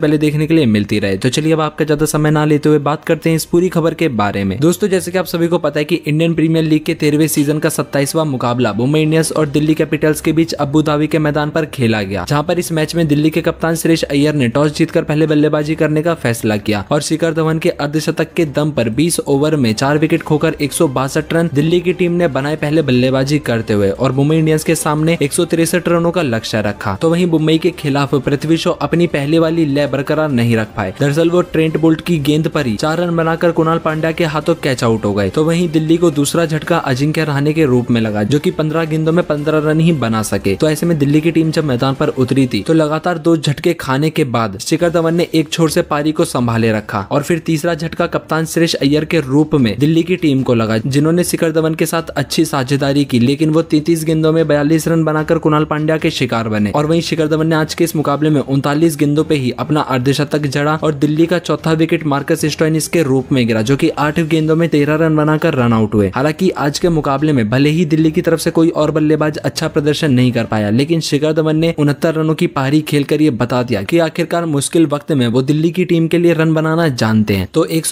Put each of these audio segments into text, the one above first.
पहले देखने के लिए मिलती रहे तो चलिए अब आपका ज्यादा समय ना लेते हुए बात करते हैं इस पूरी खबर के बारे में दोस्तों जैसे कि आप सभी को पता है कि इंडियन प्रीमियर लीग के तेरहवे सीजन का सत्ताईसवा मुकाबला मुंबई इंडियंस और दिल्ली कैपिटल्स के बीच अबू धाबी के मैदान पर खेला गया जहाँ पर इस मैच में दिल्ली के कप्तान सुरेश अय्यर ने टॉस जीतकर पहले बल्लेबाजी करने का फैसला किया और शिखर धवन के अर्धशतक के दम पर बीस ओवर में चार विकेट खोकर एक रन दिल्ली की टीम ने बनाए पहले बल्लेबाजी करते हुए और मुंबई इंडियंस के सामने एक रनों का लक्ष्य रखा तो वही मुंबई के खिलाफ पृथ्वी शो अपनी पहले वाली लेब बरकरार नहीं रख पाए दरअसल वो ट्रेंट बोल्ट की गेंद पर ही चार रन बनाकर कुणाल पांड्या के हाथों कैच आउट हो गए तो वही दिल्ली को दूसरा झटका अजिंक्य रहने के रूप में लगा जो की पंद्रह गेंदों में पंद्रह रन ही बना सके तो ऐसे में दिल्ली की टीम जब मैदान पर उतरी थी तो लगातार दो झटके खाने के बाद शिखर धवन ने एक छोर से पारी को संभाले रखा और फिर तीसरा झटका कप्तान श्रेष अय्यर के रूप में दिल्ली की टीम को लगा जिन्होंने शिखर धवन के साथ अच्छी साझेदारी की लेकिन वो तैतीस गेंदों में बयालीस रन बनाकर कुणाल पांड्या के शिकार बने और वहीं शिखर धवन ने आज के इस मुकाबले में उनतालीस गेंदों पे ही अपना अपना अर्धशतक जड़ा और दिल्ली का चौथा विकेट मार्कस स्टोइन इसके रूप में गिरा जो की आठ गेंदों में तेरह रन बनाकर रनआउट हुए हालांकि आज के मुकाबले में भले ही दिल्ली की तरफ से कोई और बल्लेबाज अच्छा प्रदर्शन नहीं कर पाया लेकिन शिखर धवन ने उनहत्तर रनों की पारी खेलकर ये बता दिया कि आखिरकार मुश्किल वक्त में वो दिल्ली की टीम के लिए रन बनाना जानते हैं तो एक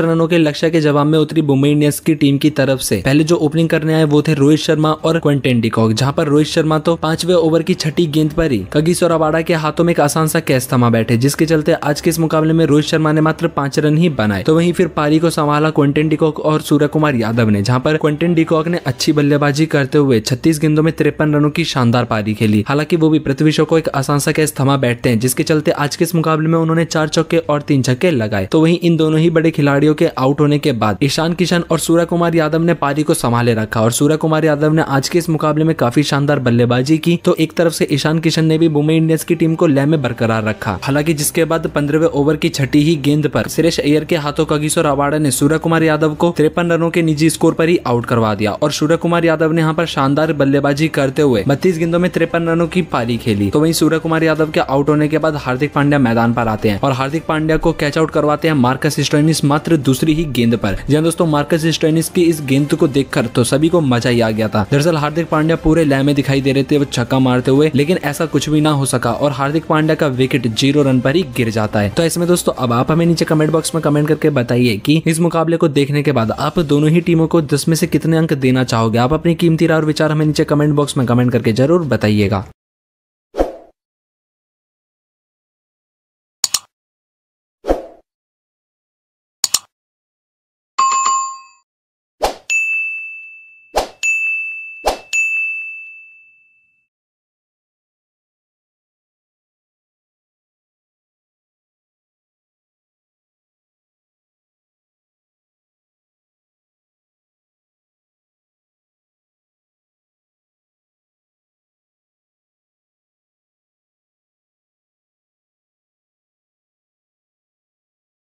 रनों के लक्ष्य के जवाब में उतरी मुंबई इंडियंस की टीम की तरफ से पहले जो ओपनिंग करने आए वो थे रोहित शर्मा और क्वेंटन डिकॉक जहां पर रोहित शर्मा तो पांचवे ओवर की छठी गेंद पर ही कगी सोरावाड़ा के हाथों में एक आसान सा कैच थमा बैठे जिस जिसके चलते आज के इस मुकाबले में रोहित शर्मा ने मात्र पांच रन ही बनाए तो वहीं फिर पारी को संभाला क्वेंटन डिकॉक और सूर्य कुमार यादव ने जहां पर क्वेंटन डिकॉक ने अच्छी बल्लेबाजी करते हुए छत्तीस गेंदों में तिरपन रनों की शानदार पारी खेली हालांकि वो भी पृथ्वी शो को एक आसान सा कैच थमा बैठते हैं जिसके चलते आज के इस मुकाबले में उन्होंने चार चौके और तीन छक्के लगाए तो वहीं इन दोनों ही बड़े खिलाड़ियों के आउट होने के बाद ईशान किशन और सूर्य कुमार यादव ने पारी को संभाले रखा और सूर्य कुमार यादव ने आज के इस मुकाबले में काफी शानदार बल्लेबाजी की तो एक तरफ से ईशान किशन ने भी मुंबई इंडियंस की टीम को लय में बरकरार रखा हालांकि जिसके बाद पंद्रहवें ओवर की छठी ही गेंद पर सुरेश अय्यर के हाथों कगिसोर अवाड़ा ने सूर्य कुमार यादव को तिरपन रनों के निजी स्कोर पर ही आउट करवा दिया और सूर्य कुमार यादव ने यहाँ पर शानदार बल्लेबाजी करते हुए बत्तीस गेंदों में तिरपन रनों की पारी खेली तो वही सूर्य कुमार यादव के आउट होने के बाद हार्दिक पांड्या मैदान पर आते हैं और हार्दिक पांड्या को कैच आउट करवाते हैं मार्कस स्टोनिस मात्र दूसरी ही गेंद पर जी दोस्तों मार्कस स्टोनिस की इस गेंद को देखकर तो सभी को मजा ही आ गया था दरअसल हार्दिक पांड्या पूरे लय में दिखाई दे रहे थे वो छक्का मारते हुए लेकिन ऐसा कुछ भी ना हो सका और हार्दिक पांड्या का विकेट जीरो रन पर ही गिर जाता है तो ऐसे में दोस्तों अब आप हमें नीचे कमेंट बॉक्स में कमेंट करके बताइए कि इस मुकाबले को देखने के बाद आप दोनों ही टीमों को दस में से कितने अंक देना चाहोगे आप अपनी कीमती राय और विचार हमें नीचे कमेंट बॉक्स में कमेंट करके जरूर बताइएगा